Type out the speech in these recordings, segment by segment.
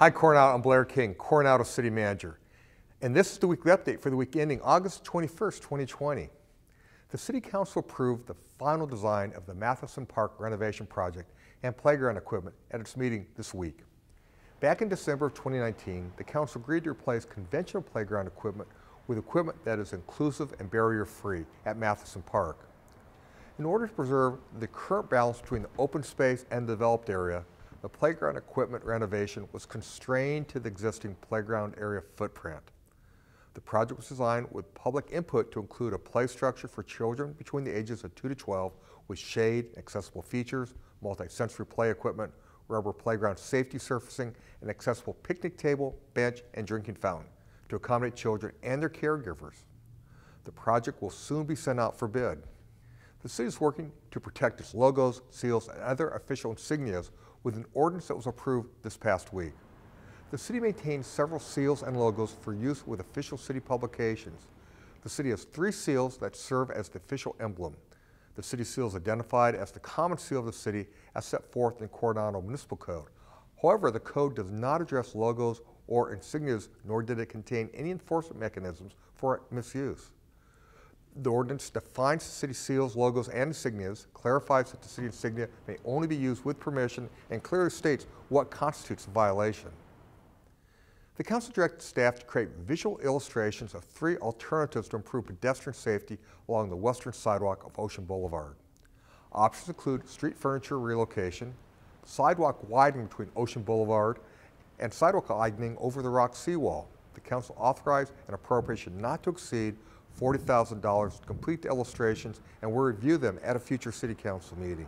Hi, Coronado. I'm Blair King, Coronado City Manager. And this is the weekly update for the week ending August 21st, 2020. The City Council approved the final design of the Matheson Park renovation project and playground equipment at its meeting this week. Back in December of 2019, the Council agreed to replace conventional playground equipment with equipment that is inclusive and barrier-free at Matheson Park. In order to preserve the current balance between the open space and the developed area, the playground equipment renovation was constrained to the existing playground area footprint. The project was designed with public input to include a play structure for children between the ages of 2 to 12 with shade, accessible features, multi-sensory play equipment, rubber playground safety surfacing, an accessible picnic table, bench, and drinking fountain to accommodate children and their caregivers. The project will soon be sent out for bid. The city is working to protect its logos, seals, and other official insignias with an ordinance that was approved this past week. The city maintains several seals and logos for use with official city publications. The city has three seals that serve as the official emblem. The city seal is identified as the common seal of the city as set forth in Coronado Municipal Code. However, the code does not address logos or insignias, nor did it contain any enforcement mechanisms for misuse the ordinance defines the city seals, logos, and insignias, clarifies that the city insignia may only be used with permission, and clearly states what constitutes a violation. The council directed staff to create visual illustrations of three alternatives to improve pedestrian safety along the western sidewalk of Ocean Boulevard. Options include street furniture relocation, sidewalk widening between Ocean Boulevard, and sidewalk widening over the rock seawall. The council authorized an appropriation not to exceed $40,000 to complete the illustrations and will review them at a future City Council meeting.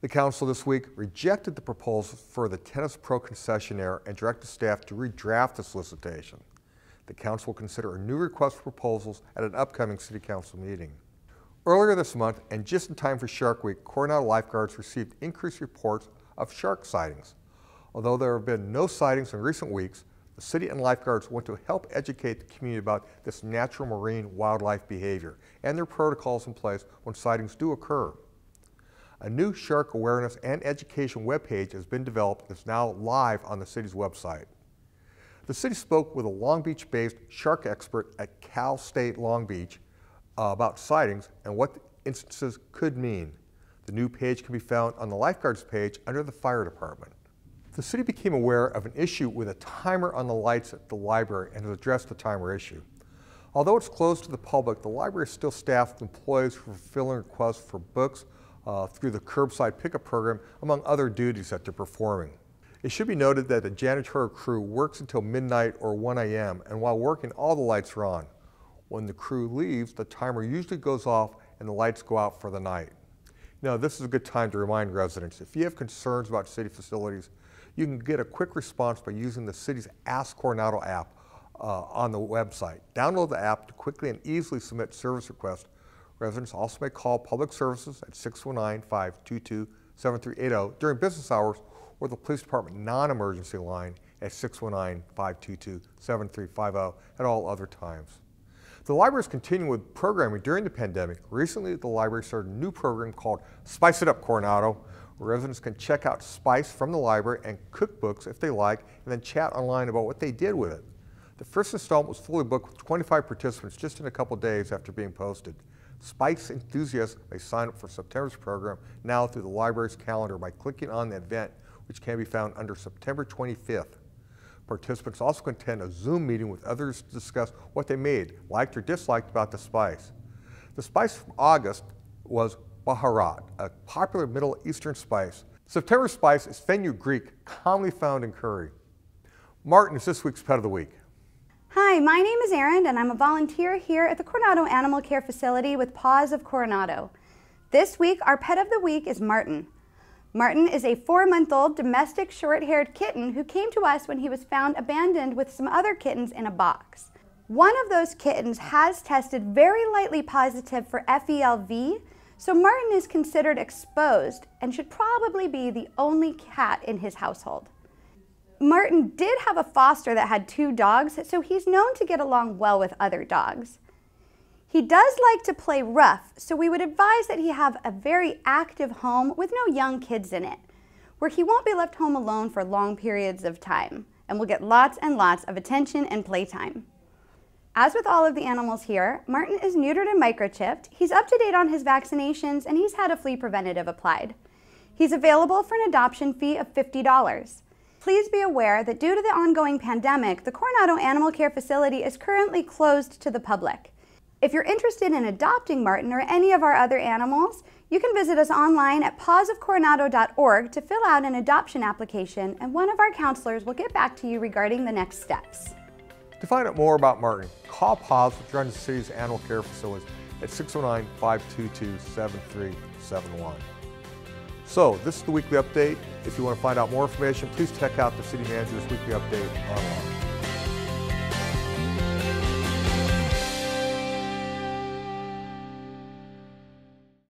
The Council this week rejected the proposal for the Tennis Pro concessionaire and directed staff to redraft the solicitation. The Council will consider a new request for proposals at an upcoming City Council meeting. Earlier this month, and just in time for Shark Week, Coronado lifeguards received increased reports of shark sightings. Although there have been no sightings in recent weeks, the city and lifeguards want to help educate the community about this natural marine wildlife behavior and their protocols in place when sightings do occur. A new shark awareness and education webpage has been developed and is now live on the city's website. The city spoke with a Long Beach-based shark expert at Cal State Long Beach uh, about sightings and what instances could mean. The new page can be found on the lifeguards page under the fire department. The city became aware of an issue with a timer on the lights at the library and has addressed the timer issue. Although it's closed to the public, the library is still staffed with employees for filling fulfilling requests for books uh, through the curbside pickup program, among other duties that they're performing. It should be noted that the janitorial crew works until midnight or 1 a.m., and while working, all the lights are on. When the crew leaves, the timer usually goes off and the lights go out for the night. Now, this is a good time to remind residents, if you have concerns about city facilities, you can get a quick response by using the city's Ask Coronado app uh, on the website. Download the app to quickly and easily submit service requests. Residents also may call Public Services at 619-522-7380 during business hours or the Police Department non-emergency line at 619-522-7350 at all other times. The library is continuing with programming during the pandemic. Recently, the library started a new program called Spice It Up Coronado, residents can check out Spice from the library and cookbooks if they like, and then chat online about what they did with it. The first installment was fully booked with 25 participants just in a couple days after being posted. Spice enthusiasts may sign up for September's program now through the library's calendar by clicking on the event, which can be found under September 25th. Participants also can attend a Zoom meeting with others to discuss what they made, liked or disliked about the spice. The spice from August was baharat, a popular Middle Eastern spice. September spice is fenugreek, commonly found in curry. Martin is this week's pet of the week. Hi, my name is Erin and I'm a volunteer here at the Coronado Animal Care Facility with Paws of Coronado. This week, our pet of the week is Martin. Martin is a four-month-old domestic short-haired kitten who came to us when he was found abandoned with some other kittens in a box. One of those kittens has tested very lightly positive for FELV, so Martin is considered exposed and should probably be the only cat in his household. Martin did have a foster that had two dogs, so he's known to get along well with other dogs. He does like to play rough, so we would advise that he have a very active home with no young kids in it, where he won't be left home alone for long periods of time and will get lots and lots of attention and playtime. As with all of the animals here, Martin is neutered and microchipped, he's up to date on his vaccinations, and he's had a flea preventative applied. He's available for an adoption fee of $50. Please be aware that due to the ongoing pandemic, the Coronado Animal Care Facility is currently closed to the public. If you're interested in adopting Martin or any of our other animals, you can visit us online at pawsofcoronado.org to fill out an adoption application and one of our counselors will get back to you regarding the next steps. To find out more about Martin, call PAWS, which runs the city's animal care facilities, at 609-522-7371. So, this is the weekly update. If you want to find out more information, please check out the City Manager's Weekly Update online.